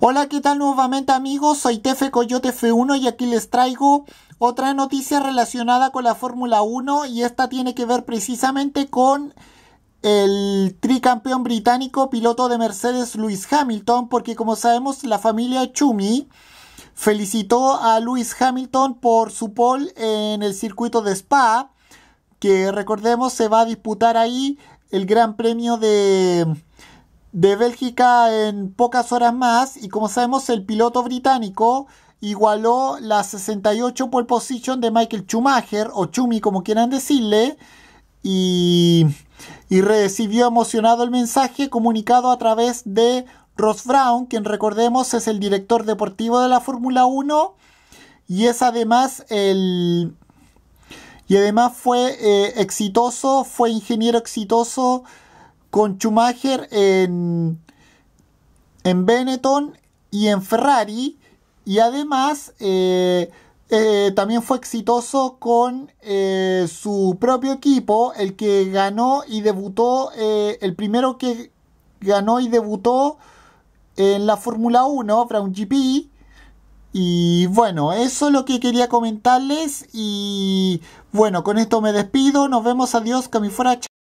Hola, ¿qué tal nuevamente amigos? Soy Tefe Coyote F1 y aquí les traigo otra noticia relacionada con la Fórmula 1 y esta tiene que ver precisamente con el tricampeón británico piloto de Mercedes Lewis Hamilton porque como sabemos la familia Chumi felicitó a Lewis Hamilton por su pole en el circuito de Spa que recordemos se va a disputar ahí el Gran Premio de de Bélgica en pocas horas más y como sabemos el piloto británico igualó la 68 pole position de Michael Schumacher o Chumi como quieran decirle y, recibió emocionado el mensaje comunicado a través de Ross Brown, quien recordemos es el director deportivo de la Fórmula 1 y es además el y además fue eh, exitoso, fue ingeniero exitoso con Schumacher en, en Benetton y en Ferrari. Y además eh, eh, también fue exitoso con eh, su propio equipo, el que ganó y debutó, el primero que ganó y debutó en la Fórmula 1, Brown GP. Y bueno, eso es lo que quería comentarles. Y bueno, con esto me despido. Nos vemos. Adiós, fuera.